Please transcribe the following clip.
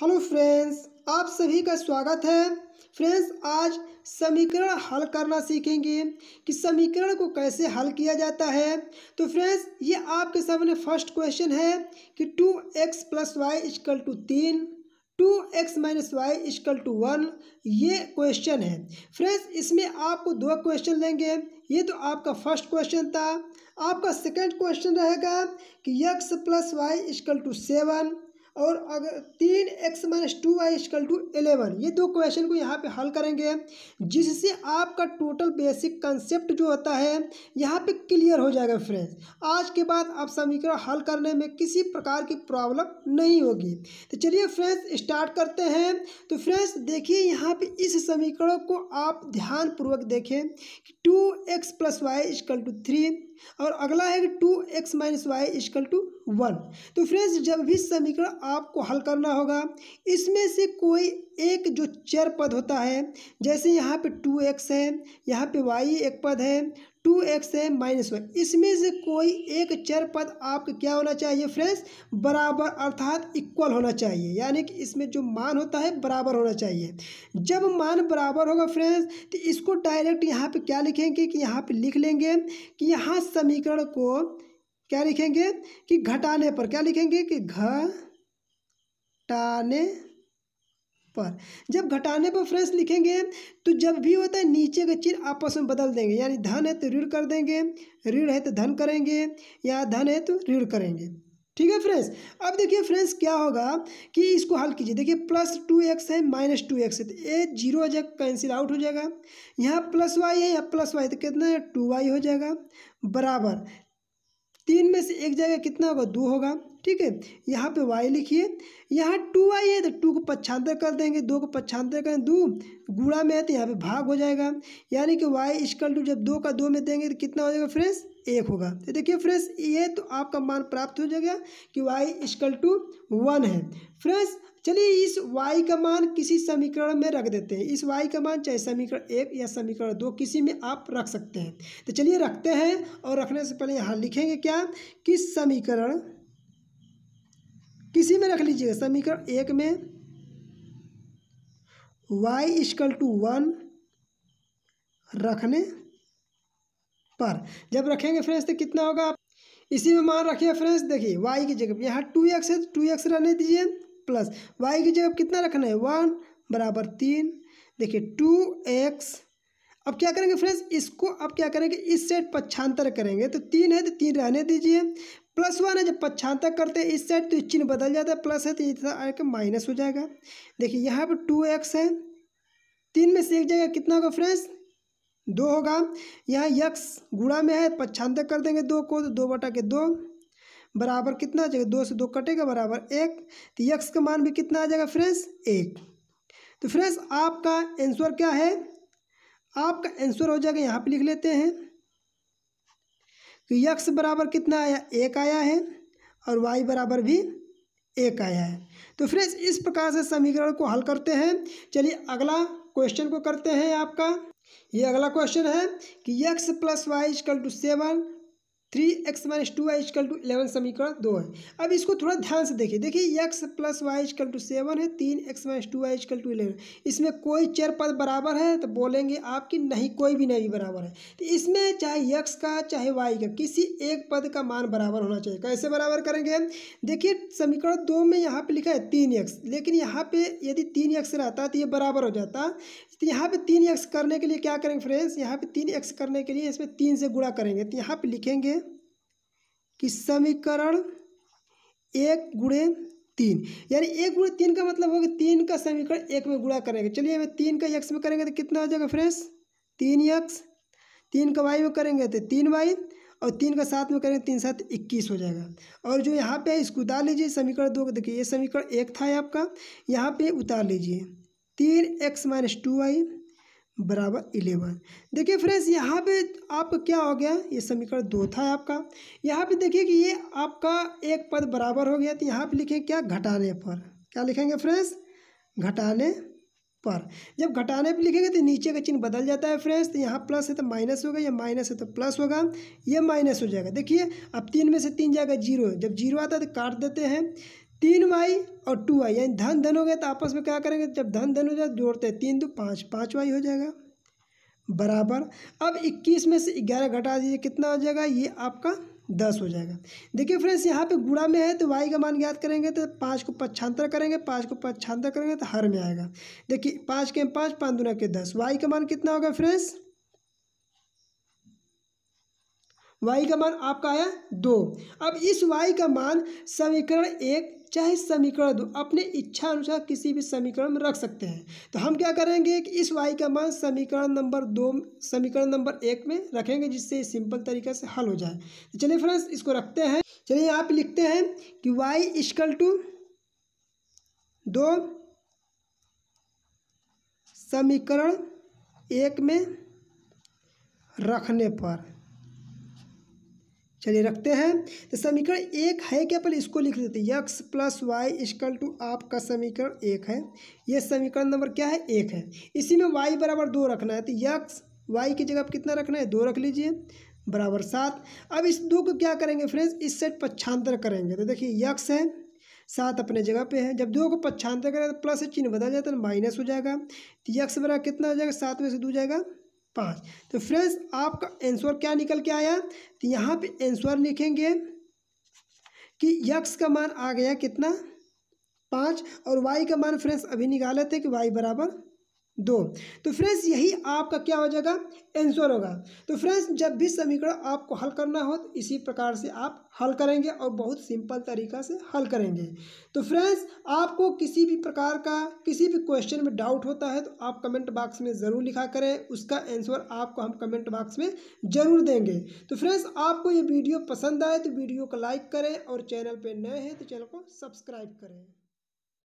hello friends आप सभी का स्वागत है फ्रेंड्स आज समीकरण हल करना सीखेंगे कि समीकरण को कैसे हल किया जाता है तो फ्रेंड्स ये आपके सामने फर्स्ट क्वेश्चन है कि two X plus Y equal to तीन two X minus Y equal to one ये क्वेश्चन है फ्रेंड्स इसमें आपको दो क्वेश्चन लेंगे ये तो आपका फर्स्ट क्वेश्चन था आपका सेकंड क्वेश्चन रहेगा कि X plus Y equal to seven और अगर तीन X minus two Y equal to eleven ये दो क्वेश्चन को यहाँ पे हल करेंगे जिससे आपका टोटल बेसिक कंसेप्ट जो होता है यहाँ पे क्लियर हो जाएगा फ्रेंड्स आज के बाद आप समीकरण हल करने में किसी प्रकार की प्रॉब्लम नहीं होगी तो चलिए फ्रेंड्स स्टार्ट करते हैं तो फ्रेंड्स देखिए यहाँ पे इस समीकरण को आप ध्यानपूर्वक देखें कि two X plus Y equal to three और अगला है कि two X minus Y equal to one तो फ्रेंड्स जब भी समीकरण आपको हल करना होगा इसमें से कोई एक जो चर पद होता है जैसे यहाँ पे टू एक्स है यहाँ पे वाई एक पद है टू एक्स है माइनस वन इसमें से कोई एक चर पद आपका क्या होना चाहिए फ्रेंड्स बराबर अर्थात इक्वल होना चाहिए यानी कि इसमें जो मान होता है बराबर होना चाहिए जब मान बराबर होगा फ्रेंड्स तो इसको डायरेक्ट यहाँ पे क्या लिखेंगे कि यहाँ पे लिख लेंगे कि यहाँ समीकरण को क्या लिखेंगे कि घटाने पर क्या लिखेंगे कि घ घटाने पर जब घटाने पर फ्रेंड्स लिखेंगे तो जब भी होता है नीचे का चिन्ह आपस में बदल देंगे यानी धन है तो ऋण कर देंगे ऋण है तो धन करेंगे या धन है तो ऋण करेंगे ठीक है फ्रेंड्स अब देखिए फ्रेंड्स क्या होगा कि इसको हल कीजिए देखिए प्लस टू एक्स है माइनस टू एक्स है तो ए जीरो हो जाएगा कैंसिल आउट हो जाएगा यहाँ प्लस वाई है यहाँ प्लस वाई तो कितना है टू वाई हो जाएगा बराबर तीन में से एक जाएगा कितना होगा दो होगा ठीक है यहाँ पे वाई लिखिए यहाँ टू आई है तो टू को पच्छांतर कर देंगे दो को पच्छांतर करें दो गुड़ा में है तो यहाँ पे भाग हो जाएगा यानी कि वाई स्कल टू जब दो का दो में देंगे तो कितना हो जाएगा फ्रेंड्स एक होगा तो देखिए फ्रेंड्स ये तो आपका मान प्राप्त हो जाएगा कि वाई इजकल टू वन है फ्रेंड्स चलिए इस y का मान किसी समीकरण में रख देते हैं इस y का मान चाहे समीकरण एक या समीकरण दो किसी में आप रख सकते हैं तो चलिए रखते हैं और रखने से पहले यहाँ लिखेंगे क्या कि समीकरण किसी में रख लीजिएगा समीकरण एक में y इजकल टू वन रखने पर जब रखेंगे फ्रेंड्स तो कितना होगा आप इसी में मान रखिए फ्रेंड्स देखिए वाई की जगह यहाँ टू एक्स है तो टू एक्स रहने दीजिए प्लस वाई की जगह कितना रखना है वन बराबर तीन देखिए टू एक्स अब क्या करेंगे फ्रेंड्स इसको अब क्या करेंगे इस साइड पक्षांतर करेंगे तो तीन है तो तीन रहने दीजिए प्लस वन है जब पक्षांतर करते हैं इस साइड तो चिन्ह बदल जाता है प्लस है तो इतना आके माइनस हो जाएगा देखिए यहाँ पर टू एक्स है तीन में से एक जगह कितना होगा फ्रेंड्स दो होगा यहाँ यक्स गुणा में है पक्षांतर कर देंगे दो को तो दो बटा के दो बराबर कितना आ जाएगा दो से दो कटेगा बराबर एक तो यक्स का मान भी कितना आ जाएगा फ्रेंड्स एक तो फ्रेंड्स आपका आंसर क्या है आपका आंसर हो जाएगा यहाँ पे लिख लेते हैं कि तो यक्स बराबर कितना आया एक आया है और वाई बराबर भी एक आया है तो फ्रेंड्स इस प्रकार से समीकरण को हल करते हैं चलिए अगला क्वेश्चन को करते हैं आपका ये अगला क्वेश्चन है कि X plus Y equal to seven three X minus two Y equal to eleven समीकरण दो है अब इसको थोड़ा ध्यान से देखिए देखिए X plus Y equal to seven है तीन X minus two Y equal to eleven इसमें कोई चर पद बराबर है तो बोलेंगे आपकी नहीं कोई भी नहीं बराबर है तो इसमें चाहे यक्स का चाहे वाई का किसी एक पद का मान बराबर होना चाहिए कैसे बराबर करेंगे देखिए समीकरण दो में यहाँ पर लिखा है तीन एक्स लेकिन यहाँ पर यदि तीन एक्स रहता तो ये बराबर हो जाता तो यहाँ पर तीन एक्स करने के लिए क्या करेंगे फ्रेंड्स यहाँ पर तीन एक्स करने के लिए इसमें तीन से गुणा करेंगे तो यहाँ पर लिखेंगे कि समीकरण एक गुणे तीन यानी एक गुणे तीन का मतलब होगा तीन का समीकरण एक में गुणा करेंगे चलिए हमें तीन का यक्स में करेंगे तो कितना हो जाएगा फ्रेंड्स तीन यक्स तीन का वाई में करेंगे तो तीन वाई और तीन का साथ में करेंगे तो तीन सात इक्कीस हो जाएगा और जो यहाँ पे है इसको उतार लीजिए समीकरण दो देखिए ये समीकरण एक था आपका यहाँ पर उतार लीजिए तीन एक्स माइनस टू वाई बराबर इलेवन देखिए फ्रेंड्स यहाँ पे आप क्या हो गया ये समीकरण दो था आपका यहाँ पे देखिए कि ये आपका एक पद बराबर हो गया तो यहाँ पे लिखें क्या घटाने पर क्या लिखेंगे फ्रेंड्स घटाने पर जब घटाने पर लिखेंगे तो नीचे का चिन्ह बदल जाता है फ्रेंड्स तो यहाँ प्लस है तो माइनस होगा या माइनस है तो प्लस होगा ये माइनस हो जाएगा देखिए अब तीन में से तीन जाएगा जीरो जब जीरो आता है तो काट देते हैं तीन वाई और टू वाई यानी धन धन हो गया तो आपस में क्या करेंगे जब धन धन हो जाए तो जोड़ते हैं तीन दो तो पाँच पाँच वाई हो जाएगा बराबर अब इक्कीस में से ग्यारह घटा दीजिए कितना हो जाएगा ये आपका दस हो जाएगा देखिए फ्रेंड्स यहाँ पे गुड़ा में है तो वाई का मान ज्ञात करेंगे तो पाँच को पच्छांतर करेंगे पाँच को पच्छांतर करेंगे तो हर में आएगा देखिए पाँच के पाँच पाँच दुना के दस वाई का मान कितना होगा फ्रेंड्स वाई का मान आपका आया दो अब इस वाई का मान समीकरण एक चाहे समीकरण दो अपने इच्छा अनुसार किसी भी समीकरण में रख सकते हैं तो हम क्या करेंगे कि इस वाई का मान समीकरण नंबर दो समीकरण नंबर एक में रखेंगे जिससे सिंपल तरीके से हल हो जाए तो चलिए फ्रेंड्स इसको रखते हैं चलिए आप लिखते हैं कि वाई इश्कल टू दो समीकरण एक में रखने पर चलिए रखते हैं तो समीकरण एक है क्या पहले इसको लिख देते हैं X plus Y equal to आपका समीकरण एक है ये समीकरण नंबर क्या है एक है इसी में वाई बराबर दो रखना है तो यक्स वाई की जगह आप कितना रखना है दो रख लीजिए बराबर सात अब इस दो को क्या करेंगे फ्रेंड्स इस सेट पक्षांतर करेंगे तो देखिए यक्स है सात अपने जगह पे है जब दो को पक्षांतर करें तो प्लस चिन्ह बदल जाता है तो माइनस हो जाएगा तो यक्स बराबर कितना हो जाएगा सात में से दो जाएगा पाँच तो फ्रेंड्स आपका आंसर क्या निकल के आया तो यहाँ पे आंसर लिखेंगे कि यक्स का मान आ गया कितना पाँच और वाई का मान फ्रेंड्स अभी निकाले थे कि वाई बराबर दो तो फ्रेंड्स यही आपका क्या हो जाएगा आंसर होगा तो फ्रेंड्स जब भी समीकरण आपको हल करना हो तो इसी प्रकार से आप हल करेंगे और बहुत सिंपल तरीका से हल करेंगे तो फ्रेंड्स आपको किसी भी प्रकार का किसी भी क्वेश्चन में डाउट होता है तो आप कमेंट बॉक्स में ज़रूर लिखा करें उसका आंसर आपको हम कमेंट बॉक्स में ज़रूर देंगे तो फ्रेंड्स आपको ये वीडियो पसंद आए तो वीडियो को लाइक करें और चैनल पर नए हैं तो चैनल को सब्सक्राइब करें